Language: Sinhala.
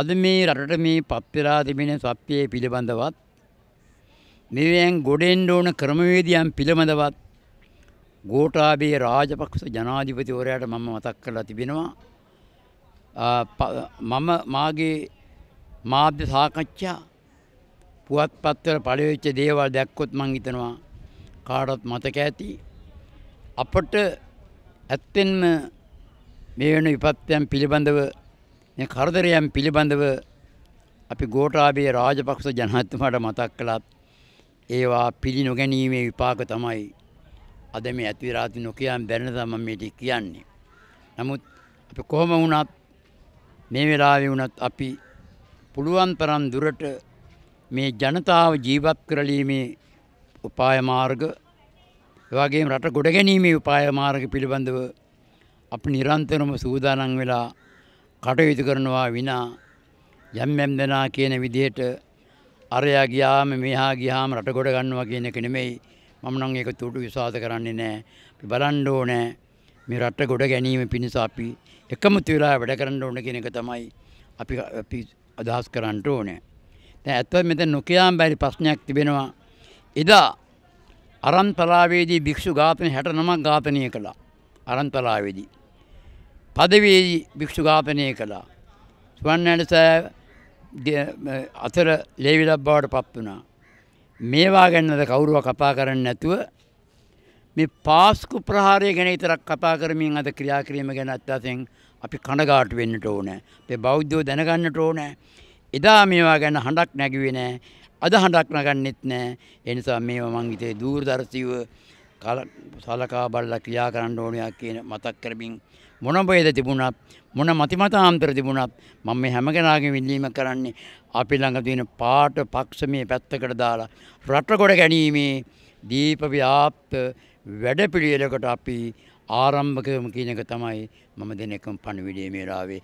අද මේ රටට මේ පත්වෙලා තිබෙන සත්‍යය පිළිබඳවත් මෙවයන් ගොඩෙන්ඩ ඕන ක්‍රමවේදයන් පිළිබඳවත් ගෝටාබේ රාජපක්ෂ ජනාධිපතිවරයාට මම මතක් කරලා තිබෙනවා මම මාගේ මාධ්‍ය සාකච්ඡා පුවත්පත්වල පළවෙච්ච දේවල් දැක්කොත් මං හිතනවා කාටවත් මතක ඇති අපට ඇත්තෙන්ම මේ වෙන විපත්යන් පිළිබඳව මේ කරදරයන් පිළිබඳව අපි ගෝඨාභය රාජපක්ෂ ජනතුමාට මතක් කළත් ඒවා පිළි නොගැනීමේ විපාක තමයි අද මේ ඇති වෙලා තියෙන නොකියන් බැරෙන තමයි මේ ටික කියන්නේ. නමුත් අපි කොහොම වුණත් මේ වෙලාවේ වුණත් අපි පුළුවන් තරම් දුරට මේ ජනතාව ජීවත් කරලීමේ උපාය මාර්ග එවාගේම රට ගොඩ ගැනීමේ උපාය මාර්ග පිළිබඳව අපි නිරන්තරම සූදානම් වෙලා කටයුතු කරනවා විනා යම් යම් දෙනා කියන විදිහට අරයා ගියාම මෙහා ගියාම රට ගොඩ ගන්නවා කියන එක නෙමෙයි මම නම් ඒක තුටු විශ්වාස කරන්නේ නැහැ. අපි බලන්න ඕනේ මේ රට ගොඩ ගැනීම පිණිස අපි එකමුතු වෙලා වැඩ කරන්න ඕන කියන එක තමයි අපි අපි අදහස් කරන්න ඕනේ. දැන් ඇත්තට මෙතන නොකියාම බැරි ප්‍රශ්නයක් තිබෙනවා. එදා අරන්තලාවේදී භික්ෂු ඝාතන 69ක් ඝාතනය කළා. අරන්තලාවේදී පදවී භික්ෂුඝාතනය කළා. සුවන්නට සෑ අතර ලේවිලක් බවට පත් වනා. මේවා ගැන්නද කවුරුව කපා කරන්න නැතුව මේ පාස්කු ප්‍රහාරය ගැන ඉතරක් කපා කරමින් අද ක්‍රියාකිරීම ගැන අත්තාසෙන් අපි කණගාටු වෙන්නට ඕනෑ. අපේ බෞද්ධෝ දැනගන්නට ඕනෑ. එදා මේවා ගැන හඬක් නැගුවේ නෑ. අද හඬක් නගන්නෙත් නෑ. ඒ නිසා මේවා මං හිතේ දූරදර්ශීව සලකා බලලා ක්‍රියා කරන්න ඕනයක් කියන මතක් කරමින් මොන ભેද තිබුණත් මොන මතිමතාන්තර තිබුණත් මම මේ හැම කෙනාගේම විඳීම කරන්නේ අපි ළඟ තියෙන පාට පක්ෂ මේ පැත්තකට දාලා රට කොට ගැනීමේ දීප ව්‍යාප්ත වැඩපිළිවෙලකට අපි ආරම්භකම කියන එක තමයි මම දෙන එකම පණිවිඩය මේලාවේ